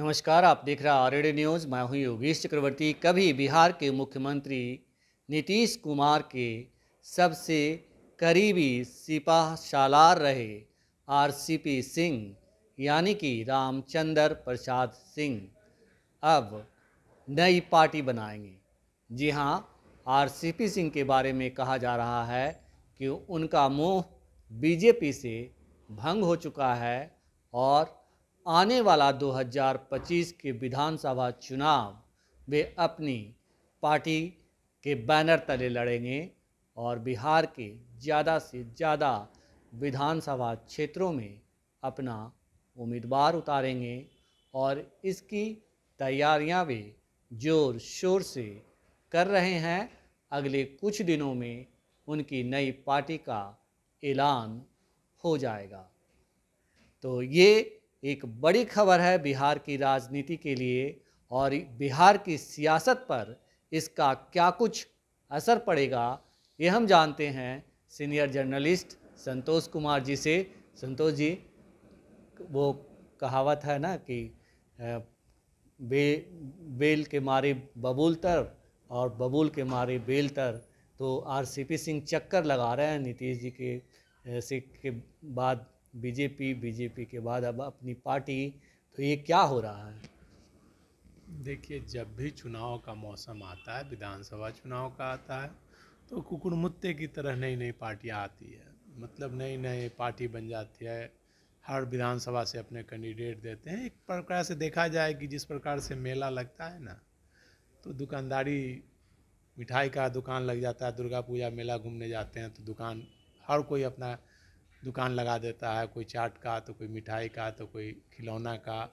नमस्कार आप देख रहे हैं आर न्यूज़ मैं हूँ योगेश चक्रवर्ती कभी बिहार के मुख्यमंत्री नीतीश कुमार के सबसे करीबी सिपाह सालार रहे आरसीपी सिंह यानी कि रामचंद्र प्रसाद सिंह अब नई पार्टी बनाएंगे जी हाँ आरसीपी सिंह के बारे में कहा जा रहा है कि उनका मोह बीजेपी से भंग हो चुका है और आने वाला 2025 के विधानसभा चुनाव वे अपनी पार्टी के बैनर तले लड़ेंगे और बिहार के ज़्यादा से ज़्यादा विधानसभा क्षेत्रों में अपना उम्मीदवार उतारेंगे और इसकी तैयारियां वे जोर शोर से कर रहे हैं अगले कुछ दिनों में उनकी नई पार्टी का ऐलान हो जाएगा तो ये एक बड़ी खबर है बिहार की राजनीति के लिए और बिहार की सियासत पर इसका क्या कुछ असर पड़ेगा ये हम जानते हैं सीनियर जर्नलिस्ट संतोष कुमार जी से संतोष जी वो कहावत है ना कि बे बेल के मारे बबूल तर और बबूल के मारे बेल तर तो आरसीपी सिंह चक्कर लगा रहे हैं नीतीश जी के से के बाद बीजेपी बीजेपी के बाद अब अपनी पार्टी तो ये क्या हो रहा है देखिए जब भी चुनाव का मौसम आता है विधानसभा चुनाव का आता है तो मुत्ते की तरह नई नई पार्टियाँ आती है मतलब नई नई पार्टी बन जाती है हर विधानसभा से अपने कैंडिडेट देते हैं एक प्रकार से देखा जाए कि जिस प्रकार से मेला लगता है ना तो दुकानदारी मिठाई का दुकान लग जाता है दुर्गा पूजा मेला घूमने जाते हैं तो दुकान हर कोई अपना दुकान लगा देता है कोई चाट का तो कोई मिठाई का तो कोई खिलौना का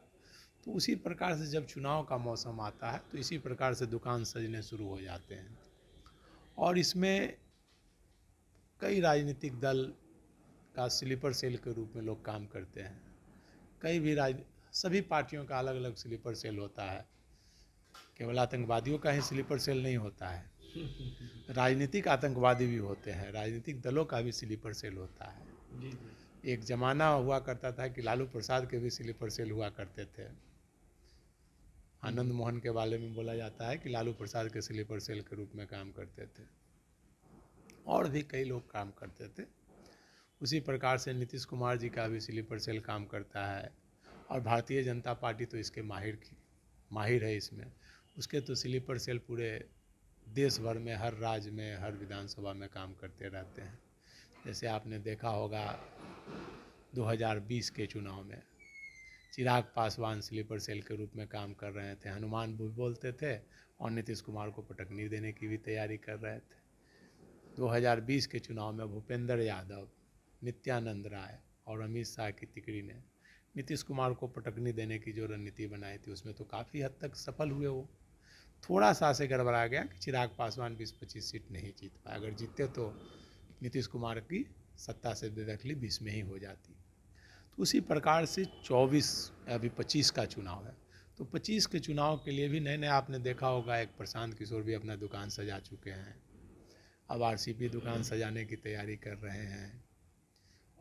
तो उसी प्रकार से जब चुनाव का मौसम आता है तो इसी प्रकार से दुकान सजने शुरू हो जाते हैं और इसमें कई राजनीतिक दल का स्लीपर सेल के रूप में लोग काम करते हैं कई भी राज सभी पार्टियों का अलग अलग स्लीपर सेल होता है केवल आतंकवादियों का ही स्लीपर सेल नहीं होता है राजनीतिक आतंकवादी भी होते हैं राजनीतिक दलों का भी स्लीपर सेल होता है एक ज़माना हुआ करता था कि लालू प्रसाद के भी स्लीपर सेल हुआ करते थे आनंद मोहन के बारे में बोला जाता है कि लालू प्रसाद के स्लीपर सेल के रूप में काम करते थे और भी कई लोग काम करते थे उसी प्रकार से नीतीश कुमार जी का भी स्लीपर सेल काम करता है और भारतीय जनता पार्टी तो इसके माहिर की माहिर है इसमें उसके तो स्लीपर सेल पूरे देश भर में हर राज्य में हर विधानसभा में काम करते रहते हैं जैसे आपने देखा होगा 2020 के चुनाव में चिराग पासवान स्लीपर सेल के रूप में काम कर रहे थे हनुमान भी बोलते थे और नीतीश कुमार को पटकनी देने की भी तैयारी कर रहे थे 2020 के चुनाव में भूपेंद्र यादव नित्यानंद राय और अमित शाह की तिकड़ी ने नीतीश कुमार को पटकनी देने की जो रणनीति बनाई थी उसमें तो काफ़ी हद तक सफल हुए वो थोड़ा सा से गड़बड़ा गया कि चिराग पासवान बीस पच्चीस सीट नहीं जीत पाए अगर जीते तो नीतीश कुमार की सत्ता से दखली बीस में ही हो जाती तो उसी प्रकार से चौबीस अभी पच्चीस का चुनाव है तो पच्चीस के चुनाव के लिए भी नए नए आपने देखा होगा एक प्रशांत किशोर भी अपना दुकान सजा चुके हैं अब आर दुकान सजाने की तैयारी कर रहे हैं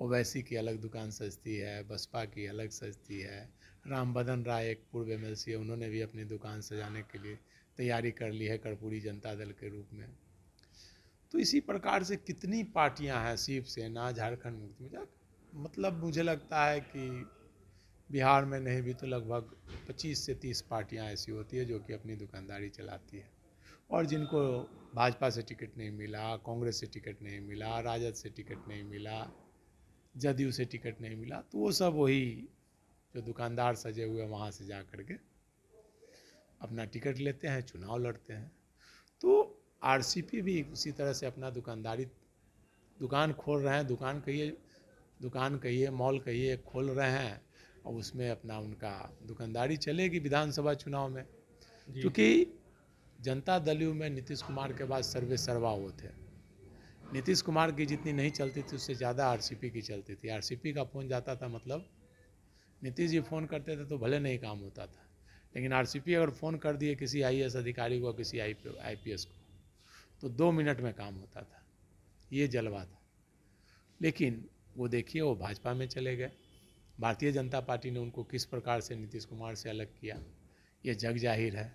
ओवैसी की अलग दुकान सजती है बसपा की अलग सजती है रामबदन राय एक पूर्व एम है उन्होंने भी अपनी दुकान सजाने के लिए तैयारी कर ली है कर्पूरी जनता दल के रूप में तो इसी प्रकार से कितनी पार्टियां हैं शिवसेना झारखंड मुक्ति मोर्चा मतलब मुझे लगता है कि बिहार में नहीं भी तो लगभग 25 से 30 पार्टियां ऐसी होती है जो कि अपनी दुकानदारी चलाती है और जिनको भाजपा से टिकट नहीं मिला कांग्रेस से टिकट नहीं मिला राजद से टिकट नहीं मिला जदयू से टिकट नहीं मिला तो वो सब वही जो दुकानदार सजे हुए वहाँ से जा कर के अपना टिकट लेते हैं चुनाव लड़ते हैं तो आरसीपी भी उसी तरह से अपना दुकानदारी दुकान खोल रहे हैं दुकान कहिए दुकान कहिए मॉल कहिए खोल रहे हैं और उसमें अपना उनका दुकानदारी चलेगी विधानसभा चुनाव में क्योंकि जनता दल यू में नीतीश कुमार के बाद सर्वे सर्वा वो थे नीतीश कुमार की जितनी नहीं चलती थी उससे ज़्यादा आरसीपी की चलती थी आरसीपी का फ़ोन जाता था मतलब नीतीश जी फ़ोन करते थे तो भले नहीं काम होता था लेकिन आरसीपी अगर फ़ोन कर दिए किसी आईएएस अधिकारी को किसी आई आईपीएस को तो दो मिनट में काम होता था ये जलवा था लेकिन वो देखिए वो भाजपा में चले गए भारतीय जनता पार्टी ने उनको किस प्रकार से नीतीश कुमार से अलग किया ये जग जाहिर है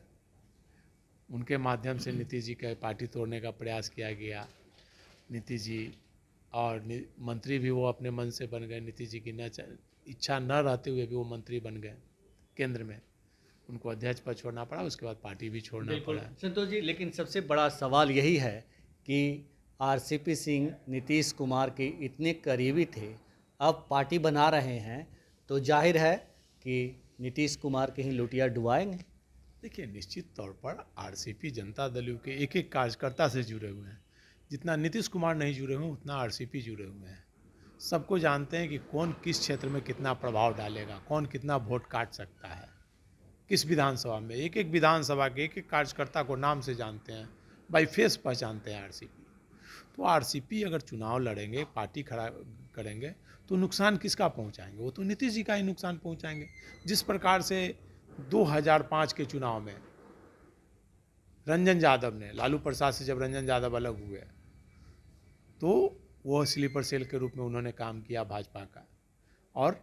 उनके माध्यम से नीतीश जी का पार्टी तोड़ने का प्रयास किया गया नीतीश जी और मंत्री भी वो अपने मन से बन गए नीतीश जी की न इच्छा न रहते हुए भी वो मंत्री बन गए केंद्र में उनको अध्यक्ष पद छोड़ना पड़ा उसके बाद पार्टी भी छोड़ना पड़ा संतोष जी लेकिन सबसे बड़ा सवाल यही है कि आरसीपी सिंह नीतीश कुमार के इतने करीबी थे अब पार्टी बना रहे हैं तो जाहिर है कि नीतीश कुमार के ही लुटिया डुबाएंगे देखिए निश्चित तौर पर आरसीपी जनता दल के एक एक कार्यकर्ता से जुड़े हुए हैं जितना नीतीश कुमार नहीं जुड़े हुए उतना आरसीपी जुड़े हुए हैं सबको जानते हैं कि कौन किस क्षेत्र में कितना प्रभाव डालेगा कौन कितना वोट काट सकता है किस विधानसभा में एक एक विधानसभा के एक एक कार्यकर्ता को नाम से जानते हैं बाई फेस पहचानते हैं आरसीपी तो आरसीपी अगर चुनाव लड़ेंगे पार्टी खड़ा करेंगे तो नुकसान किसका पहुंचाएंगे वो तो नीतीश जी का ही नुकसान पहुंचाएंगे जिस प्रकार से 2005 के चुनाव में रंजन यादव ने लालू प्रसाद से जब रंजन यादव अलग हुए तो वह स्लीपर सेल के रूप में उन्होंने काम किया भाजपा का और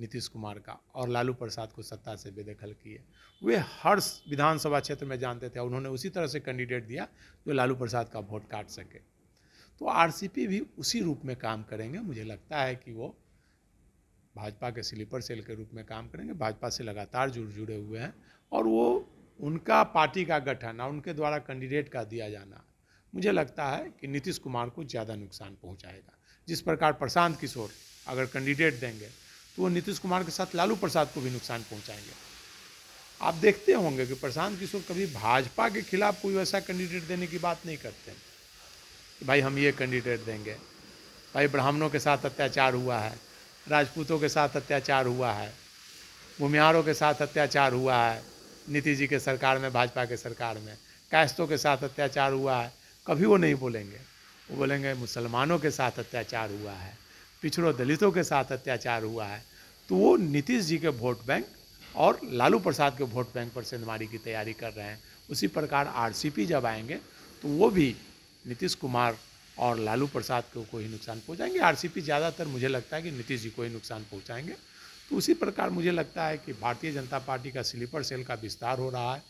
नीतीश कुमार का और लालू प्रसाद को सत्ता से बेदखल किए वे हर विधानसभा क्षेत्र में जानते थे उन्होंने उसी तरह से कैंडिडेट दिया जो लालू प्रसाद का वोट काट सके तो आरसीपी भी उसी रूप में काम करेंगे मुझे लगता है कि वो भाजपा के स्लीपर सेल के रूप में काम करेंगे भाजपा से लगातार जुड़ जुड़े हुए हैं और वो उनका पार्टी का गठन और उनके द्वारा कैंडिडेट का दिया जाना मुझे लगता है कि नीतीश कुमार को ज़्यादा नुकसान पहुंचाएगा जिस प्रकार प्रशांत किशोर अगर कैंडिडेट देंगे तो वो नीतीश कुमार के साथ लालू प्रसाद को भी नुकसान पहुंचाएंगे आप देखते होंगे कि प्रशांत किशोर कभी भाजपा के खिलाफ कोई ऐसा कैंडिडेट देने की बात नहीं करते कि भाई हम ये कैंडिडेट देंगे भाई ब्राह्मणों के साथ अत्याचार हुआ है राजपूतों के साथ अत्याचार हुआ है भूमिहारों के साथ अत्याचार हुआ है नीतीश जी के सरकार में भाजपा के सरकार में कैस्तों के साथ अत्याचार हुआ है कभी वो नहीं बोलेंगे वो बोलेंगे मुसलमानों के साथ अत्याचार हुआ है पिछड़ों दलितों के साथ अत्याचार हुआ है तो वो नीतीश जी के वोट बैंक और लालू प्रसाद के वोट बैंक पर सेंधमारी की तैयारी कर रहे हैं उसी प्रकार आरसीपी जब आएंगे तो वो भी नीतीश कुमार और लालू प्रसाद को कोई नुकसान पहुंचाएंगे आरसीपी ज़्यादातर मुझे लगता है कि नीतीश जी को ही नुकसान पहुंचाएंगे तो उसी प्रकार मुझे लगता है कि भारतीय जनता पार्टी का स्लीपर सेल का विस्तार हो रहा है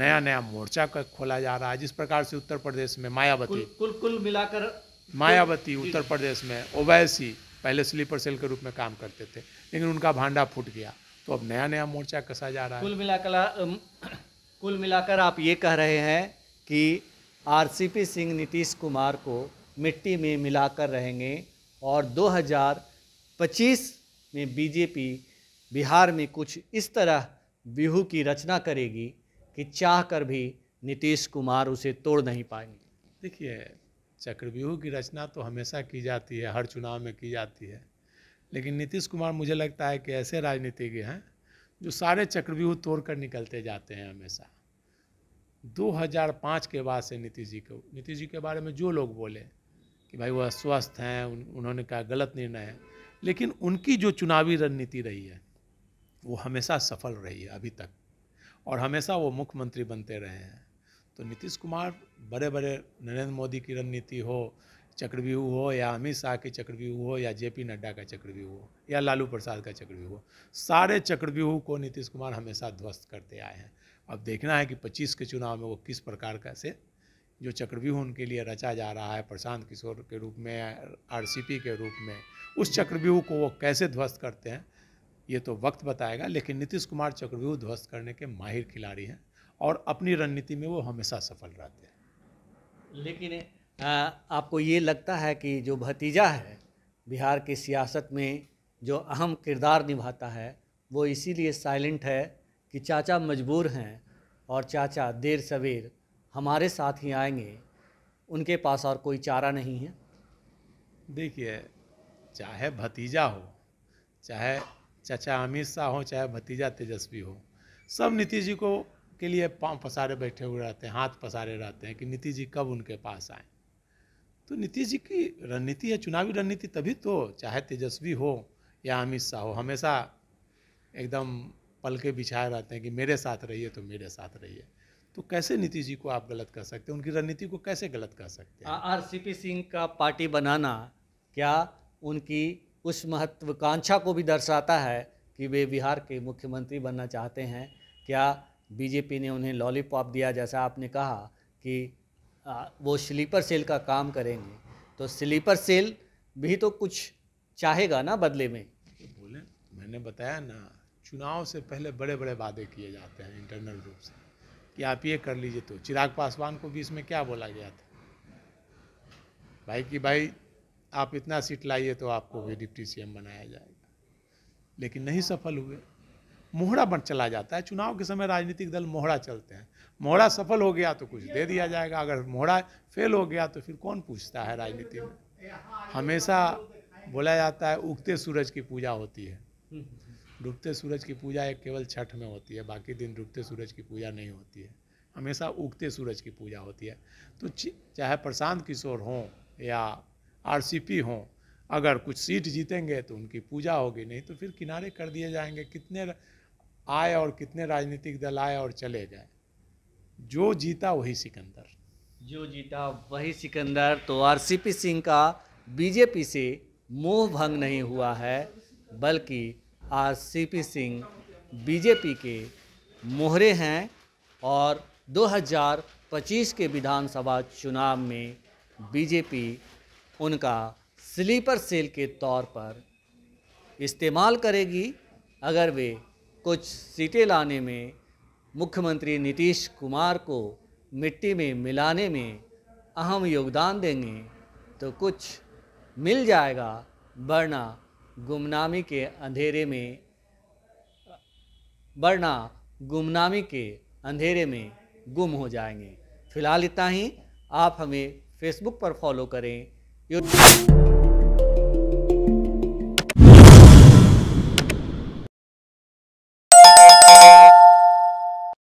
नया नया मोर्चा का खोला जा रहा है जिस प्रकार से उत्तर प्रदेश में मायावती कुल कुल, कुल मिलाकर मायावती उत्तर प्रदेश में ओवैसी पहले स्लीपर सेल के रूप में काम करते थे लेकिन उनका भांडा फूट गया तो अब नया नया मोर्चा कसा जा रहा है कुल मिलाकर कुल मिलाकर आप ये कह रहे हैं कि आरसीपी सिंह नीतीश कुमार को मिट्टी में मिलाकर रहेंगे और 2025 में बीजेपी बिहार में कुछ इस तरह बिहू की रचना करेगी कि चाह कर भी नीतीश कुमार उसे तोड़ नहीं पाएंगे देखिए चक्रव्यूह की रचना तो हमेशा की जाती है हर चुनाव में की जाती है लेकिन नीतीश कुमार मुझे लगता है कि ऐसे राजनीतिज्ञ हैं जो सारे चक्रव्यूह तोड़ कर निकलते जाते हैं हमेशा 2005 के बाद से नीतीश जी को नीतीश जी के बारे में जो लोग बोले कि भाई वह स्वस्थ हैं उन, उन्होंने कहा गलत निर्णय है लेकिन उनकी जो चुनावी रणनीति रही है वो हमेशा सफल रही है अभी तक और हमेशा वो मुख्यमंत्री बनते रहे हैं तो नीतीश कुमार बड़े बड़े नरेंद्र मोदी की रणनीति हो चक्रव्यूह हो या अमित शाह के चक्रव्यूह हो या जेपी नड्डा का चक्रव्यूह हो या लालू प्रसाद का चक्रव्यूह हो सारे चक्रव्यूह को नीतीश कुमार हमेशा ध्वस्त करते आए हैं अब देखना है कि 25 के चुनाव में वो किस प्रकार का से जो चक्रव्यूह उनके लिए रचा जा रहा है प्रशांत किशोर के रूप में आर के रूप में उस चक्रव्यूह को वो कैसे ध्वस्त करते हैं ये तो वक्त बताएगा लेकिन नीतीश कुमार चक्रव्यूह ध्वस्त करने के माहिर खिलाड़ी हैं और अपनी रणनीति में वो हमेशा सफल रहते हैं लेकिन आ, आपको ये लगता है कि जो भतीजा है बिहार की सियासत में जो अहम किरदार निभाता है वो इसीलिए साइलेंट है कि चाचा मजबूर हैं और चाचा देर सवेर हमारे साथ ही आएंगे उनके पास और कोई चारा नहीं है देखिए चाहे भतीजा हो चाहे चाचा अमित शाह हो चाहे भतीजा तेजस्वी हो सब नीतीश जी को के लिए पाँव पसारे बैठे हुए रहते हैं हाथ पसारे रहते हैं कि नीतीश जी कब उनके पास आए तो नीतीश जी की रणनीति है चुनावी रणनीति तभी तो चाहे तेजस्वी हो या अमित शाह हो हमेशा एकदम पल के बिछाए रहते हैं कि मेरे साथ रहिए तो मेरे साथ रहिए तो कैसे नीतीश जी को आप गलत कर सकते हैं उनकी रणनीति को कैसे गलत कर सकते हैं आर सी पी सिंह का पार्टी बनाना क्या उनकी उस महत्वाकांक्षा को भी दर्शाता है कि वे बिहार के मुख्यमंत्री बनना चाहते हैं क्या बीजेपी ने उन्हें लॉलीपॉप दिया जैसा आपने कहा कि वो स्लीपर सेल का काम करेंगे तो स्लीपर सेल भी तो कुछ चाहेगा ना बदले में तो बोले मैंने बताया ना चुनाव से पहले बड़े बड़े वादे किए जाते हैं इंटरनल रूप से कि आप ये कर लीजिए तो चिराग पासवान को भी इसमें क्या बोला गया था भाई कि भाई आप इतना सीट लाइए तो आपको भी डिप्टी सीएम बनाया जाएगा लेकिन नहीं सफल हुए मोहरा बन चला जाता है चुनाव के समय राजनीतिक दल मोहरा चलते हैं मोहरा सफल हो गया तो कुछ दे दिया जाएगा अगर मोहरा फेल हो गया तो फिर कौन पूछता है राजनीति में हमेशा बोला जाता है उगते सूरज की पूजा होती है डूबते सूरज की पूजा एक केवल छठ में होती है बाकी दिन डूबते सूरज की पूजा नहीं होती है हमेशा उगते सूरज की पूजा होती है तो चाहे प्रशांत किशोर हों या आरसीपी हों अगर कुछ सीट जीतेंगे तो उनकी पूजा होगी नहीं तो फिर किनारे कर दिए जाएंगे कितने आए और कितने राजनीतिक दल आए और चले जाए जो जीता वही सिकंदर जो जीता वही सिकंदर तो आरसीपी सिंह का बीजेपी से मोह भंग नहीं हुआ है बल्कि आरसीपी सिंह बीजेपी के मोहरे हैं और 2025 के विधानसभा चुनाव में बीजेपी उनका स्लीपर सेल के तौर पर इस्तेमाल करेगी अगर वे कुछ सीटें लाने में मुख्यमंत्री नीतीश कुमार को मिट्टी में मिलाने में अहम योगदान देंगे तो कुछ मिल जाएगा वरना गुमनामी के अंधेरे में वरना गुमनामी के अंधेरे में गुम हो जाएंगे फिलहाल इतना ही आप हमें फेसबुक पर फॉलो करें यूट्यूब